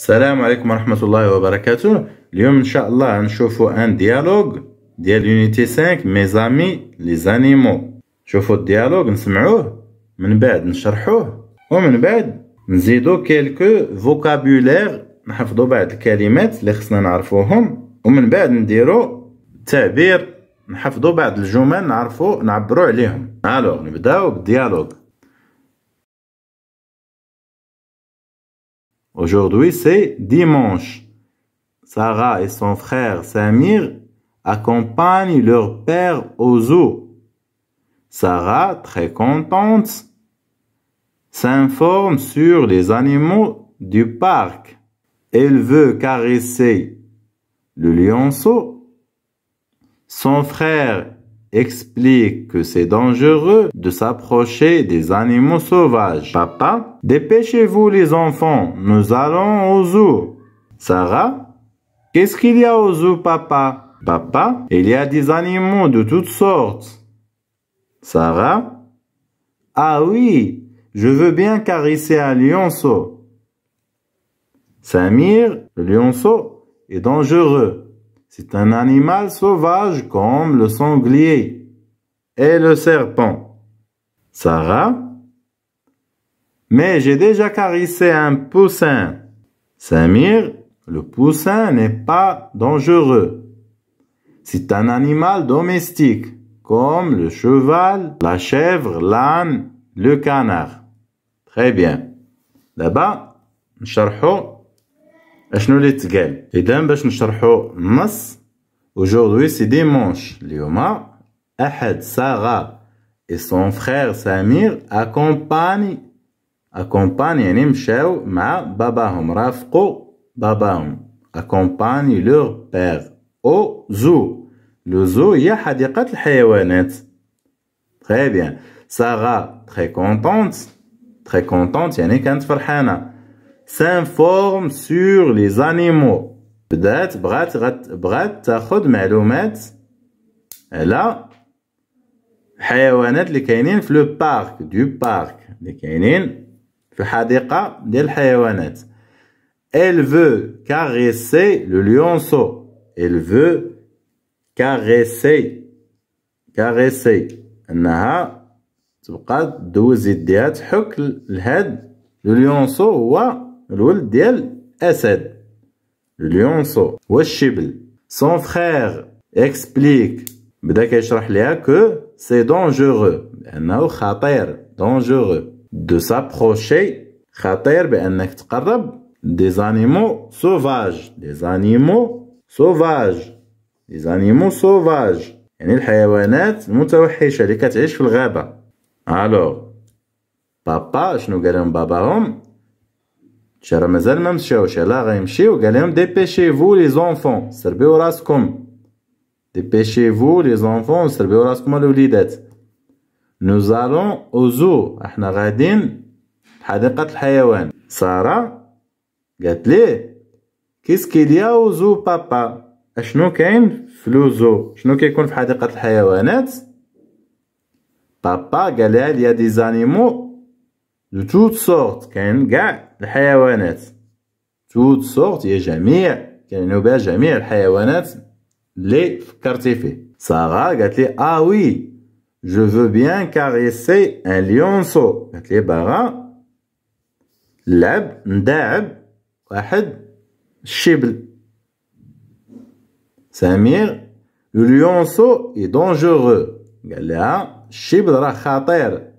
السلام عليكم ورحمة الله وبركاته اليوم إن شاء الله نشوفوا أن ديالوغ ديال يونيتي 5 ميزامي لزانيمو زانيمو شوفوا الديالوغ نسمعوه من بعد نشرحوه ومن بعد نزيدو كيلكو فوكابولير نحفظو بعض الكلمات اللي خصنا نعرفوهم ومن بعد نديرو تعبير نحفظو بعض الجمل نعرفو نعبرو عليهم الوغ نبداو بالديالوغ Aujourd'hui, c'est dimanche. Sarah et son frère Samir accompagnent leur père au zoo. Sarah, très contente, s'informe sur les animaux du parc. Elle veut caresser le lionceau. Son frère explique que c'est dangereux de s'approcher des animaux sauvages. Papa, dépêchez-vous les enfants, nous allons au zoo. Sarah, qu'est-ce qu'il y a au zoo, papa Papa, il y a des animaux de toutes sortes. Sarah, ah oui, je veux bien caresser un lionceau. Samir, le lionceau est dangereux. C'est un animal sauvage comme le sanglier et le serpent. Sarah Mais j'ai déjà caressé un poussin. Samir, le poussin n'est pas dangereux. C'est un animal domestique, comme le cheval, la chèvre, l'âne, le canard. Très bien. Là-bas, اشنو اللي تقال اذا باش نشرحو النص aujourd'hui سي ديمونش اليوم احد ساغا اي سون فرير سمير اكومباني اكومباني يعني مشاو مع باباهم رافقو باباهم اكومباني لور بير او زو لو زو هي حديقه الحيوانات تري بيان ساغا تري كونتونت تري كونتونت يعني كانت فرحانه s'informe sur les animaux. بدات بغات غت بغات معلومات على اللي كاينين في le parc دو بارك اللي كاينين elle veut caresser le lionceau elle veut caresser caresser انها دوز الولد ديال أسد ليونسو والشبل سون فخير اكسبليك بدا كيشرح ليها كو سي دونجورو بأنه خطير دونجورو دو سابروشي خطير بأنك تقرب دي زانيمو سوفاج دي زانيمو سوفاج دي زانيمو سوفاج يعني الحيوانات المتوحشة اللي كتعيش في الغابة الوغ بابا شنو قال لهم باباهم شرا مازال ما مشاوش لا غيمشيو قال لهم فو لي زونفون سربيو راسكم فو لي زونفون سربيو راسكم الوليدات نو زالون او زو احنا غادين حديقة الحيوان سارة قالت ليه كيس كيليا او زو بابا اشنو كاين في لو زو شنو كيكون في حديقة الحيوانات بابا قال لها يا دي زانيمو دو توت سورت كاين كاع الحيوانات توت سورت هي جميع كاين بها جميع الحيوانات لي فكرتي فيه ساغا قالت لي اه وي جو فو بيان كاريسي ان ليونسو قالت لي باغا نلعب نداعب واحد الشبل سمير لو ليونسو اي دونجورو قال لها الشبل راه خطير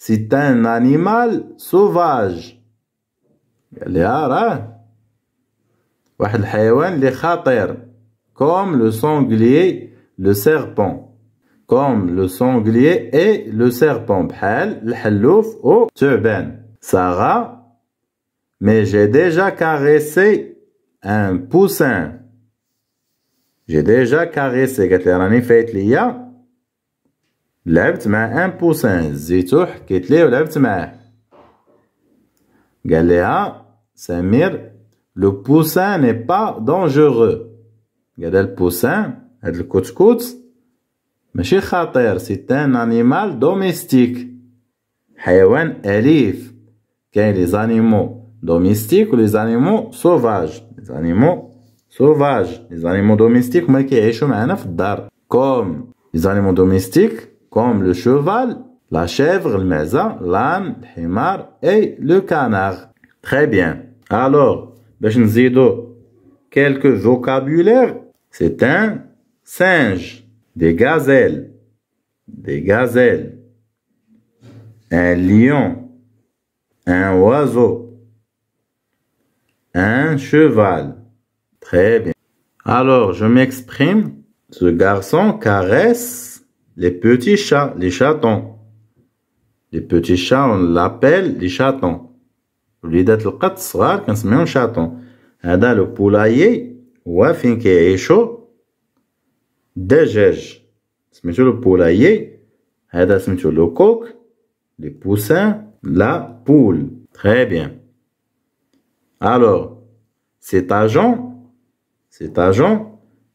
C'est un animal sauvage. Hein? comme le sanglier, le serpent. Comme le sanglier et le serpent. Sarah, mais j'ai déjà caressé un poussin. J'ai déjà caressé. لعبت مع ان بوسان زيتو حكيت ليه ولعبت معاه قال ليها سمير لو بوسان ني با دونجورو قال البوسان هاد الكتكوت ماشي خطير سي ان انيمال دوميستيك حيوان اليف كاين لي زانيمو دوميستيك ولي زانيمو سوفاج لي زانيمو سوفاج لي زانيمو دوميستيك هما كيعيشو معانا في الدار كوم لي زانيمو دوميستيك comme le cheval, la chèvre, le maison, l'âne, le himar et le canard. Très bien. Alors, quelques vocabulaires. C'est un singe, des gazelles, des gazelles, un lion, un oiseau, un cheval. Très bien. Alors, je m'exprime. Ce garçon caresse les petits chats, les chatons. Les petits chats, on l'appelle les chatons. Au lieu d'être le katsrar, qu'on se met un chaton. le poulailler, ou afin qu'il ait chaud, déjège. C'est le poulailler, le coq, les poussins, la poule. Très bien. Alors, cet agent, cet agent,